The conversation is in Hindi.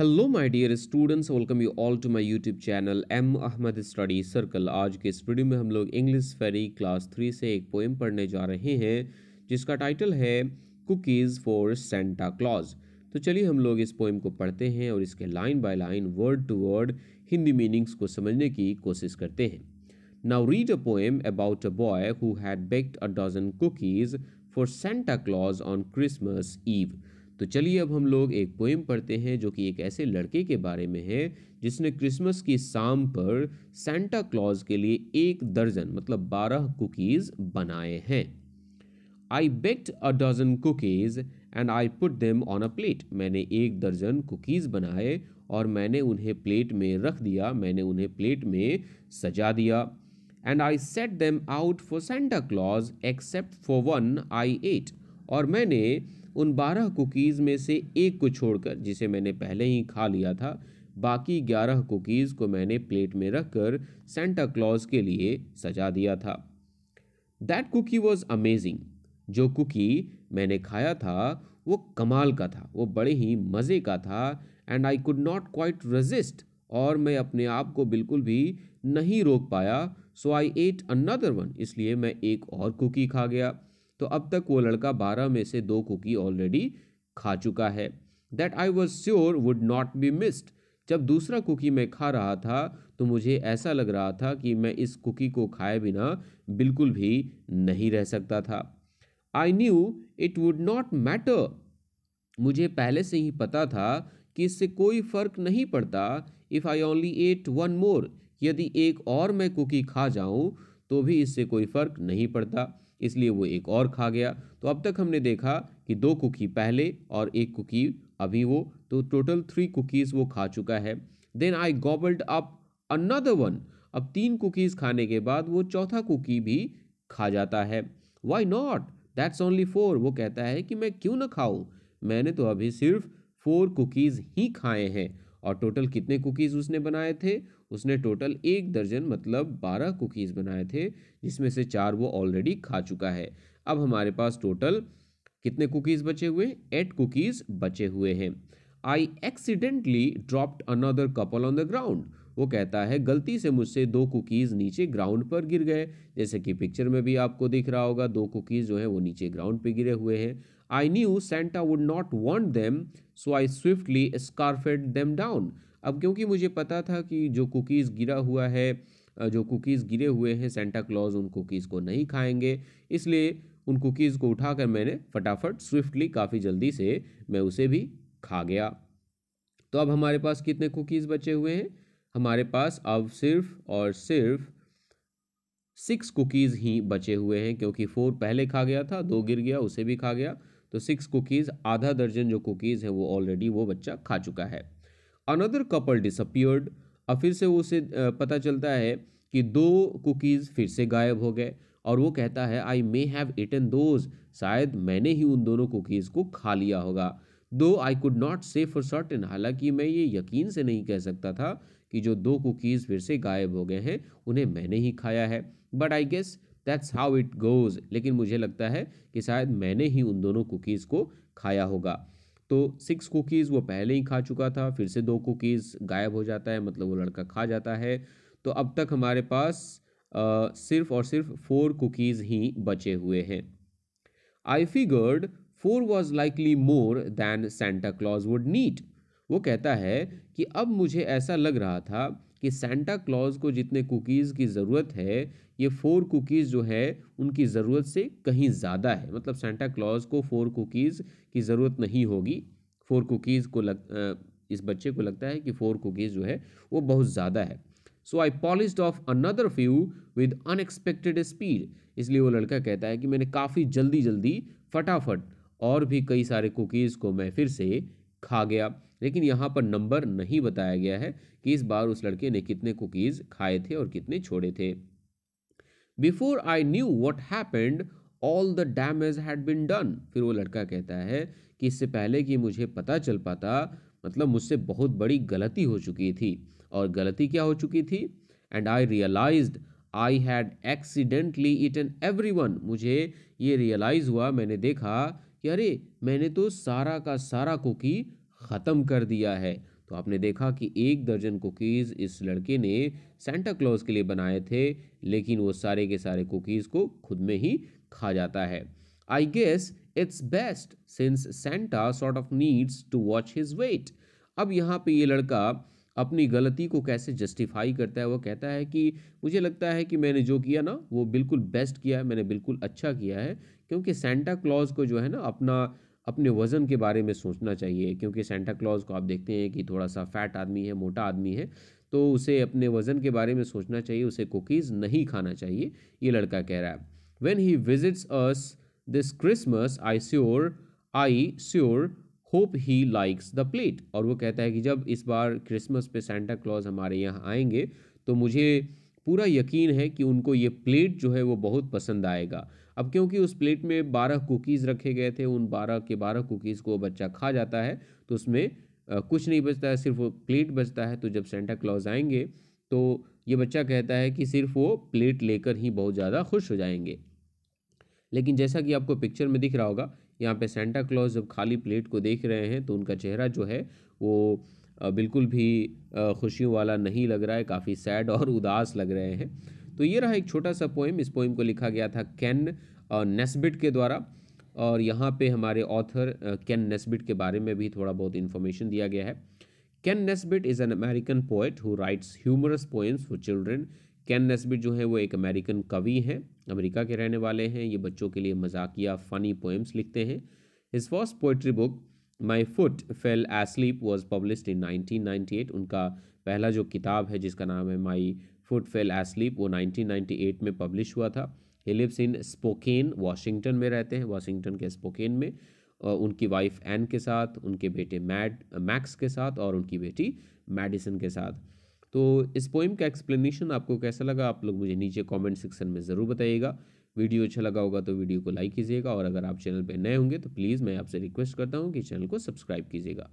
hello my dear students welcome you all to my YouTube channel M Ahmad study circle आज के इस वीडियो में हम लोग इंग्लिश फेरी क्लास थ्री से एक पोएम पढ़ने जा रहे हैं जिसका टाइटल है कुकीज़ फॉर सेंटा क्लॉज तो चलिए हम लोग इस पोएम को पढ़ते हैं और इसके line by line word to word Hindi meanings को समझने की कोशिश करते हैं now read a poem about a boy who had baked a dozen cookies for Santa Claus on Christmas Eve तो चलिए अब हम लोग एक पोइम पढ़ते हैं जो कि एक ऐसे लड़के के बारे में है जिसने क्रिसमस की शाम पर सेंटा क्लॉज के लिए एक दर्जन मतलब बारह कुकीज़ बनाए हैं I baked a dozen cookies and I put them on a plate मैंने एक दर्जन कुकीज़ बनाए और मैंने उन्हें प्लेट में रख दिया मैंने उन्हें प्लेट में सजा दिया and I set them out for Santa Claus except for one I ate और मैंने उन बारह कुकीज़ में से एक को छोड़कर जिसे मैंने पहले ही खा लिया था बाकी ग्यारह कुकीज़ को मैंने प्लेट में रख कर सेंटा क्लॉज के लिए सजा दिया था दैट कुकी वॉज अमेजिंग जो कुकी मैंने खाया था वो कमाल का था वो बड़े ही मज़े का था and I could not quite resist और मैं अपने आप को बिल्कुल भी नहीं रोक पाया so I ate another one इसलिए मैं एक और कुकी खा गया तो अब तक वो लड़का बारह में से दो कुकी ऑलरेडी खा चुका है that I was sure would not be missed जब दूसरा कुकी मैं खा रहा था तो मुझे ऐसा लग रहा था कि मैं इस कुकी को खाए बिना बिल्कुल भी नहीं रह सकता था I knew it would not matter मुझे पहले से ही पता था कि इससे कोई फ़र्क नहीं पड़ता if I only ate one more यदि एक और मैं कुकी खा जाऊं तो भी इससे कोई फ़र्क नहीं पड़ता इसलिए वो एक और खा गया तो अब तक हमने देखा कि दो कुकी पहले और एक कुकी अभी वो तो टोटल थ्री कुकीज़ वो खा चुका है then I gobbled up another one अब तीन कुकीज़ खाने के बाद वो चौथा कुकी भी खा जाता है why not that's only four वो कहता है कि मैं क्यों ना खाऊँ मैंने तो अभी सिर्फ फोर कुकीज़ ही खाए हैं और टोटल कितने कुकीज़ उसने बनाए थे उसने टोटल एक दर्जन मतलब बारह कुकीज़ बनाए थे जिसमें से चार वो ऑलरेडी खा चुका है अब हमारे पास टोटल कितने कुकीज़ बचे हुए एट कुकीज़ बचे हुए हैं I accidentally dropped another couple on the ground वो कहता है गलती से मुझसे दो कुकीज़ नीचे ग्राउंड पर गिर गए जैसे कि पिक्चर में भी आपको दिख रहा होगा दो कुकीज़ जो है वो नीचे ग्राउंड पर गिरे हुए हैं I knew Santa would not want them so I swiftly scarfed them down अब क्योंकि मुझे पता था कि जो कुकीज़ गिरा हुआ है जो कुकीज़ गिरे हुए हैं सेंटा क्लॉज उन कुकीज़ को नहीं खाएंगे इसलिए उन कुकीज़ को उठाकर मैंने फटाफट स्विफ्टली काफ़ी जल्दी से मैं उसे भी खा गया तो अब हमारे पास कितने कुकीज़ बचे हुए हैं हमारे पास अब सिर्फ और सिर्फ सिक्स कुकीज़ ही बचे हुए हैं क्योंकि फोर पहले खा गया था दो गिर गया उसे भी खा गया तो सिक्स कुकीज़ आधा दर्जन जो कुकीज़ है वो ऑलरेडी वो बच्चा खा चुका है अनदर कपल डिसअपियर्ड और फिर से उसे पता चलता है कि दो कुकीज़ फिर से गायब हो गए और वो कहता है I may have eaten those शायद मैंने ही उन दोनों कुकीज़ को खा लिया होगा though I could not say for certain हालांकि मैं ये यकीन से नहीं कह सकता था कि जो दो कुकीज़ फिर से गायब हो गए हैं उन्हें मैंने ही खाया है but I guess that's how it goes लेकिन मुझे लगता है कि शायद मैंने ही उन दोनों कुकीज़ को खाया होगा तो सिक्स कुकीज़ वो पहले ही खा चुका था फिर से दो कुकीज़ गायब हो जाता है मतलब वो लड़का खा जाता है तो अब तक हमारे पास आ, सिर्फ और सिर्फ फोर कुकीज़ ही बचे हुए हैं I figured four was likely more than Santa Claus would need वो कहता है कि अब मुझे ऐसा लग रहा था कि सेंटा क्लॉज को जितने कुकीज़ की ज़रूरत है ये फोर कुकीज़ जो है उनकी ज़रूरत से कहीं ज़्यादा है मतलब सेंटा क्लॉज को फोर कुकीज़ की ज़रूरत नहीं होगी फोर कुकीज़ को लग इस बच्चे को लगता है कि फोर कुकीज़ जो है वो बहुत ज़्यादा है so I polished off another few with unexpected speed इसलिए वो लड़का कहता है कि मैंने काफ़ी जल्दी जल्दी फटाफट और भी कई सारे कुकीज़ को मैं फिर से खा गया लेकिन यहाँ पर नंबर नहीं बताया गया है कि इस बार उस लड़के ने कितने कुकीज़ खाए थे और कितने छोड़े थे before I knew what happened all the damage had been done फिर वो लड़का कहता है कि इससे पहले कि मुझे पता चल पाता मतलब मुझसे बहुत बड़ी गलती हो चुकी थी और गलती क्या हो चुकी थी and I realised I had accidentally eaten every one मुझे ये रियलाइज़ हुआ मैंने देखा कि अरे मैंने तो सारा का सारा कुकी ख़त्म कर दिया है तो आपने देखा कि एक दर्जन कुकीज़ इस लड़के ने सेंटा क्लॉज के लिए बनाए थे लेकिन वो सारे के सारे कुकीज़ को खुद में ही खा जाता है I guess it's best since Santa sort of needs to watch his weight अब यहाँ पे ये लड़का अपनी गलती को कैसे जस्टिफाई करता है वो कहता है कि मुझे लगता है कि मैंने जो किया ना वो बिल्कुल बेस्ट किया है मैंने बिल्कुल अच्छा किया है क्योंकि सेंटा क्लॉज को जो है ना अपना अपने वज़न के बारे में सोचना चाहिए क्योंकि सेंटा क्लॉज को आप देखते हैं कि थोड़ा सा फैट आदमी है मोटा आदमी है तो उसे अपने वज़न के बारे में सोचना चाहिए उसे कुकीज़ नहीं खाना चाहिए ये लड़का कह रहा है when he visits us this Christmas I sure I sure hope he likes the plate और वो कहता है कि जब इस बार क्रिसमस पे सेंटा क्लॉज हमारे यहाँ आएंगे तो मुझे पूरा यकीन है कि उनको ये प्लेट जो है वो बहुत पसंद आएगा अब क्योंकि उस प्लेट में बारह कुकीज़ रखे गए थे उन बारह के बारह कुकीज़ को बच्चा खा जाता है तो उसमें कुछ नहीं बचता है सिर्फ वो प्लेट बचता है तो जब सेंटा क्लॉज आएंगे तो ये बच्चा कहता है कि सिर्फ वो प्लेट लेकर ही बहुत ज़्यादा खुश हो जाएंगे लेकिन जैसा कि आपको पिक्चर में दिख रहा होगा यहाँ पे सेंटा क्लॉज जब खाली प्लेट को देख रहे हैं तो उनका चेहरा जो है वो बिल्कुल भी खुशियों वाला नहीं लग रहा है काफ़ी सैड और उदास लग रहे हैं तो ये रहा एक छोटा सा पोइम इस पोइम को लिखा गया था कैन नेस्बिट के द्वारा और यहाँ पे हमारे ऑथर कैन नेस्बिट के बारे में भी थोड़ा बहुत इन्फॉर्मेशन दिया गया है Kenn Nesbitt is an American poet who writes humorous poems for children Kenn Nesbitt जो है वो एक अमेरिकन कवि हैं अमेरिका के रहने वाले हैं ये बच्चों के लिए मजाकिया फ़नी पोएम्स लिखते हैं his first poetry book My Foot Fell Asleep was publish in 1998 उनका पहला जो किताब है जिसका नाम है माई फुट फेल एसलीप वो 1998 में पब्लिश हुआ था he lives in Spokane Washington में रहते हैं वाशिंगटन के स्पोकेन में और उनकी वाइफ एन के साथ उनके बेटे मैड मैक्स के साथ और उनकी बेटी मेडिसन के साथ तो इस पोइम का एक्सप्लेनेशन आपको कैसा लगा आप लोग मुझे नीचे कमेंट सेक्शन में ज़रूर बताइएगा वीडियो अच्छा लगा होगा तो वीडियो को लाइक कीजिएगा और अगर आप चैनल पर नए होंगे तो प्लीज़ मैं आपसे रिक्वेस्ट करता हूँ कि चैनल को सब्सक्राइब कीजिएगा